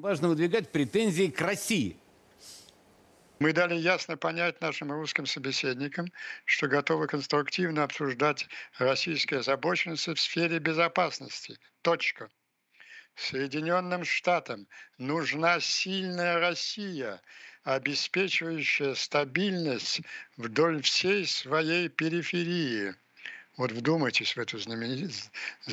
Важно выдвигать претензии к России. Мы дали ясно понять нашим русским собеседникам, что готовы конструктивно обсуждать российские озабоченности в сфере безопасности. Точка. Соединенным Штатам нужна сильная Россия, обеспечивающая стабильность вдоль всей своей периферии. Вот вдумайтесь в эту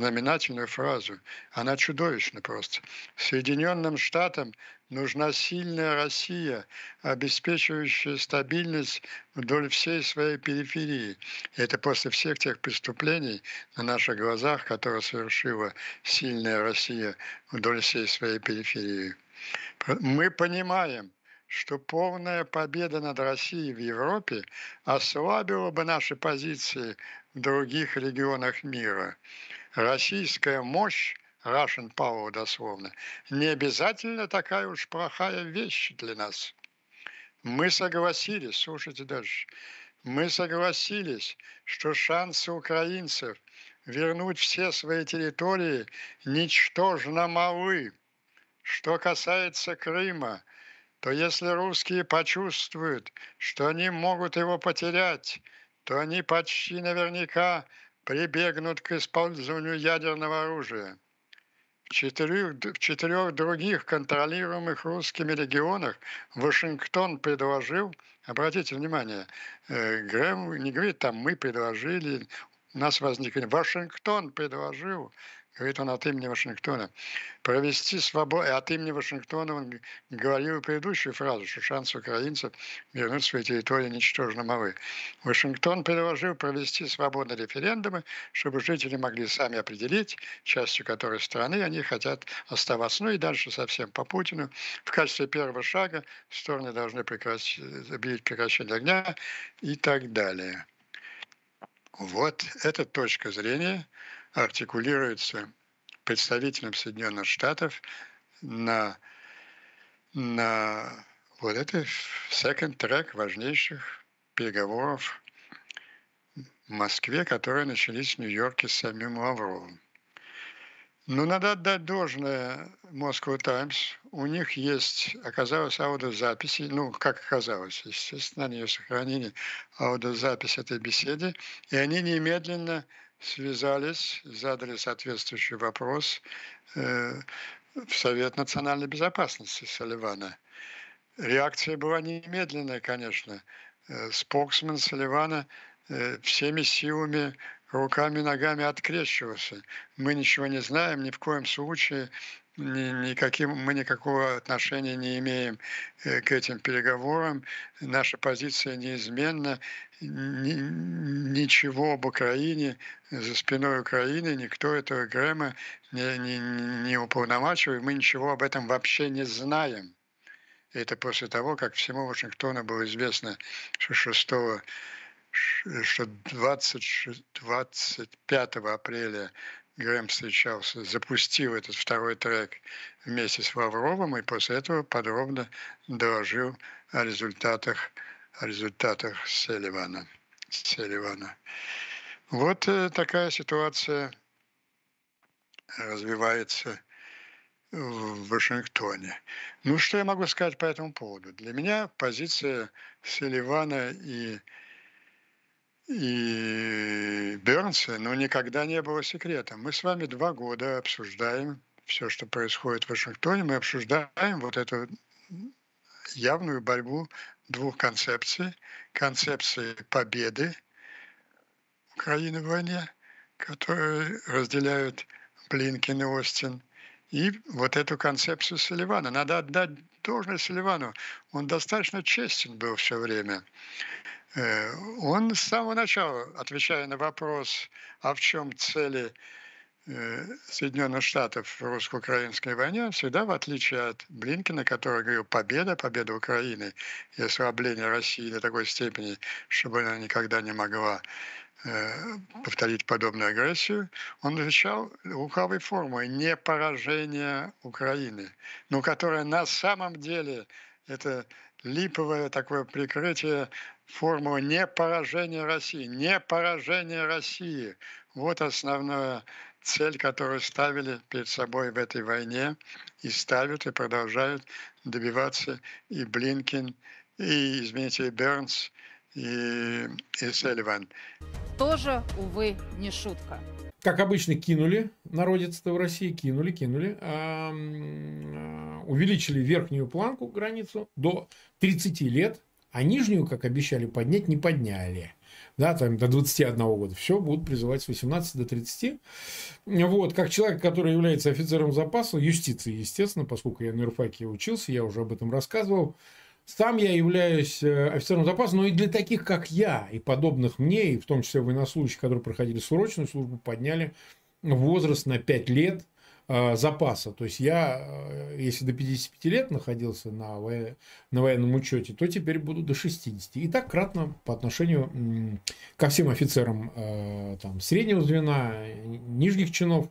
знаменательную фразу. Она чудовищна просто. Соединенным Штатам нужна сильная Россия, обеспечивающая стабильность вдоль всей своей периферии. И это после всех тех преступлений на наших глазах, которые совершила сильная Россия вдоль всей своей периферии. Мы понимаем, что полная победа над Россией в Европе ослабила бы наши позиции других регионах мира. Российская мощь Russian Power дословно, не обязательно такая уж плохая вещь для нас. Мы согласились, слушайте дальше, мы согласились, что шансы украинцев вернуть все свои территории ничтожно малы. Что касается Крыма, то если русские почувствуют, что они могут его потерять, то они почти наверняка прибегнут к использованию ядерного оружия. В четырех, в четырех других контролируемых русскими регионах Вашингтон предложил, обратите внимание, э, Грэм не говорит там, мы предложили, у нас возникли, Вашингтон предложил говорит он от «А имени Вашингтона, провести свободу, от «А имени Вашингтона он говорил предыдущую фразу, что шанс украинцев вернуть свои территории ничтожно малы. Вашингтон предложил провести свободные референдумы, чтобы жители могли сами определить, частью которой страны они хотят оставаться. Ну и дальше совсем по Путину. В качестве первого шага стороны должны прекращ... объявить прекращение огня и так далее. Вот эта точка зрения артикулируется представителем Соединенных Штатов на, на вот это second track важнейших переговоров в Москве, которые начались в Нью-Йорке с самим Лавровым. Но надо отдать должное Moscow Times. У них есть, оказалось, аудиозаписи, ну, как оказалось, естественно, они ее сохранили, аудиозапись этой беседы, и они немедленно связались, задали соответствующий вопрос э, в Совет национальной безопасности Соливана. Реакция была немедленная, конечно. Э, споксмен Соливана э, всеми силами руками, ногами открещивался. Мы ничего не знаем, ни в коем случае ни, никаким, мы никакого отношения не имеем э, к этим переговорам. Наша позиция неизменна. Ни, ничего об Украине, за спиной Украины, никто этого Грэма не, не, не уполномачивает. Мы ничего об этом вообще не знаем. Это после того, как всему Вашингтону было известно, что 6 что 20, 25 апреля Грэм встречался, запустил этот второй трек вместе с Лавровым и после этого подробно доложил о результатах, о результатах Селивана. Селивана. Вот э, такая ситуация развивается в Вашингтоне. Ну, что я могу сказать по этому поводу? Для меня позиция Селивана и и Бернса, ну, никогда не было секретом. Мы с вами два года обсуждаем все, что происходит в Вашингтоне, мы обсуждаем вот эту явную борьбу двух концепций. Концепции победы Украины в войне, которую разделяют Блинкин и Остин, и вот эту концепцию Соливана. Надо отдать должное Соливану. Он достаточно честен был все время. Э, он с самого начала, отвечая на вопрос, а в чем цели э, Соединенных Штатов в русско-украинской войне, всегда в отличие от Блинкина, который говорил «победа, победа Украины и ослабление России до такой степени, чтобы она никогда не могла э, повторить подобную агрессию, он отвечал лукавой формой «не поражение Украины», но которая на самом деле это липовое такое прикрытие формулу «не поражение России», «не поражение России». Вот основная цель, которую ставили перед собой в этой войне, и ставят, и продолжают добиваться и Блинкин, и, извините, и Бернс, и, и Селиван. Тоже, увы, не шутка. Как обычно, кинули народец-то в России, кинули, кинули. Э, увеличили верхнюю планку, границу, до 30 лет – а нижнюю, как обещали поднять, не подняли. Да, там до 21 года. Все, будут призывать с 18 до 30. Вот, как человек, который является офицером запаса, юстиции, естественно, поскольку я на юрфаке учился, я уже об этом рассказывал. Сам я являюсь э, офицером запаса, но и для таких, как я, и подобных мне, и в том числе военнослужащих, которые проходили срочную службу, подняли возраст на 5 лет – а, запаса. То есть я, э, если до 55 лет находился на, на военном учете, то теперь буду до 60. И так кратно по отношению ко всем офицерам э, там, среднего звена, нижних чинов,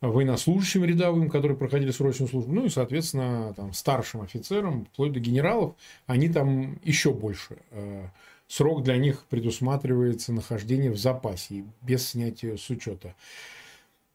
военнослужащим рядовым, которые проходили срочную службу, ну и, соответственно, там, старшим офицерам, вплоть до генералов, они там еще больше. Э, срок для них предусматривается нахождение в запасе без снятия с учета.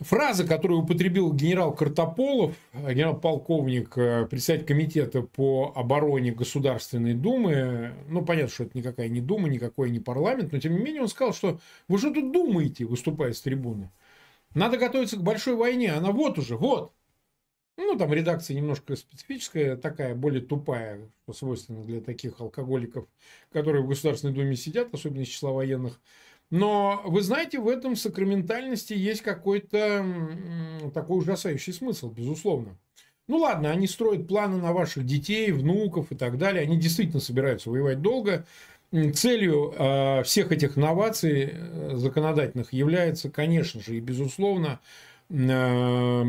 Фраза, которую употребил генерал Картополов, э, генерал-полковник, э, председатель комитета по обороне Государственной Думы, ну, понятно, что это никакая не Дума, никакой не парламент, но, тем не менее, он сказал, что вы что тут думаете, выступая с трибуны? Надо готовиться к большой войне, она вот уже, вот. Ну, там редакция немножко специфическая, такая, более тупая, что свойственно для таких алкоголиков, которые в Государственной Думе сидят, особенно из числа военных. Но вы знаете, в этом сакраментальности есть какой-то такой ужасающий смысл, безусловно. Ну ладно, они строят планы на ваших детей, внуков и так далее. Они действительно собираются воевать долго. Целью а, всех этих новаций э, законодательных является, конечно же, и безусловно, а,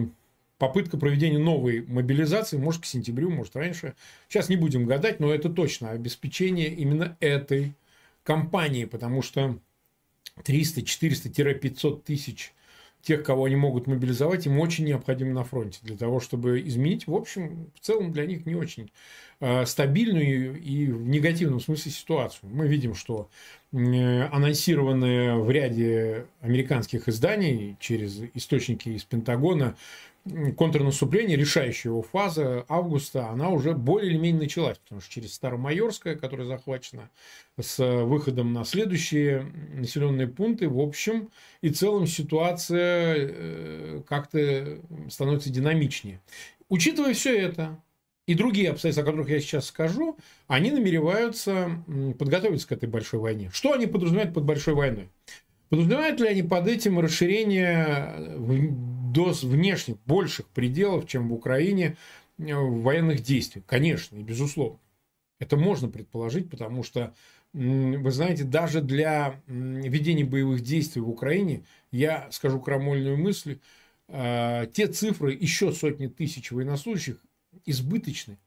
попытка проведения новой мобилизации, может, к сентябрю, может, раньше. Сейчас не будем гадать, но это точно обеспечение именно этой компании, потому что 300, 400-500 тысяч тех, кого они могут мобилизовать, им очень необходимо на фронте для того, чтобы изменить, в общем, в целом для них не очень а, стабильную и в негативном смысле ситуацию. Мы видим, что анонсированные в ряде американских изданий через источники из Пентагона контрнаступление, решающая его фаза августа, она уже более или менее началась, потому что через Старомайорское, которое захвачено, с э, выходом на следующие населенные пункты, в общем и целом ситуация э, как-то становится динамичнее. Учитывая все это, и другие обстоятельства, о которых я сейчас скажу, они намереваются подготовиться к этой большой войне. Что они подразумевают под большой войной? Подразумевают ли они под этим расширение э, до внешних больших пределов, чем в Украине, э, в военных действий. Конечно, и безусловно. Это можно предположить, потому что, вы знаете, даже для ведения боевых действий в Украине, я скажу крамольную мысль, э, те цифры, еще сотни тысяч военнослужащих избыточны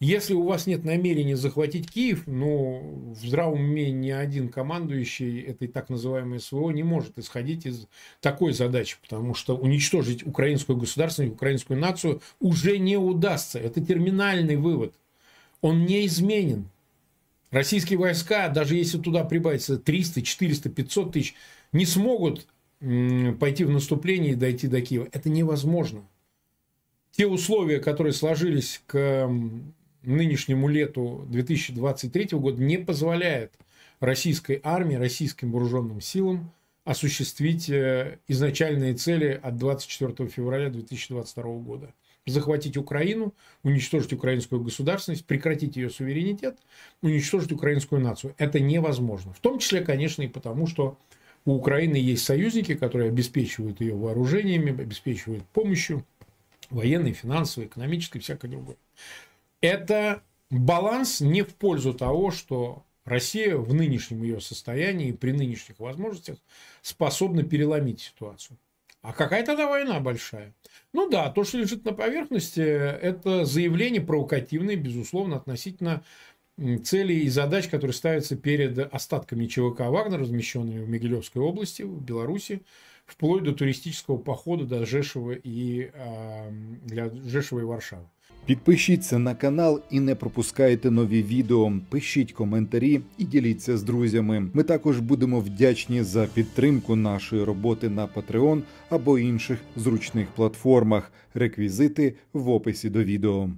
если у вас нет намерения захватить Киев, ну, в здравом уме ни один командующий этой так называемой СВО не может исходить из такой задачи, потому что уничтожить украинскую государственность, украинскую нацию уже не удастся. Это терминальный вывод. Он не изменен. Российские войска, даже если туда прибавится 300, 400, 500 тысяч, не смогут пойти в наступление и дойти до Киева. Это невозможно те условия, которые сложились к нынешнему лету 2023 года не позволяет российской армии, российским вооруженным силам осуществить э, изначальные цели от 24 февраля 2022 года. Захватить Украину, уничтожить украинскую государственность, прекратить ее суверенитет, уничтожить украинскую нацию. Это невозможно. В том числе, конечно, и потому, что у Украины есть союзники, которые обеспечивают ее вооружениями, обеспечивают помощью военной, финансовой, экономической, всякой другой. Это баланс не в пользу того, что Россия в нынешнем ее состоянии и при нынешних возможностях способна переломить ситуацию. А какая тогда война большая? Ну да, то, что лежит на поверхности, это заявление провокативное, безусловно, относительно целей и задач, которые ставятся перед остатками ЧВК «Вагнер», размещенными в Могилевской области, в Беларуси, вплоть до туристичного походу до Жешева и для Жешева і Варшави. Підпишіться на канал і не пропускайте нові відео. Пишіть коментарі і діліться з друзями. Ми також будемо вдячні за підтримку нашої роботи на Patreon або інших зручних платформах. Реквізити в описі до відео.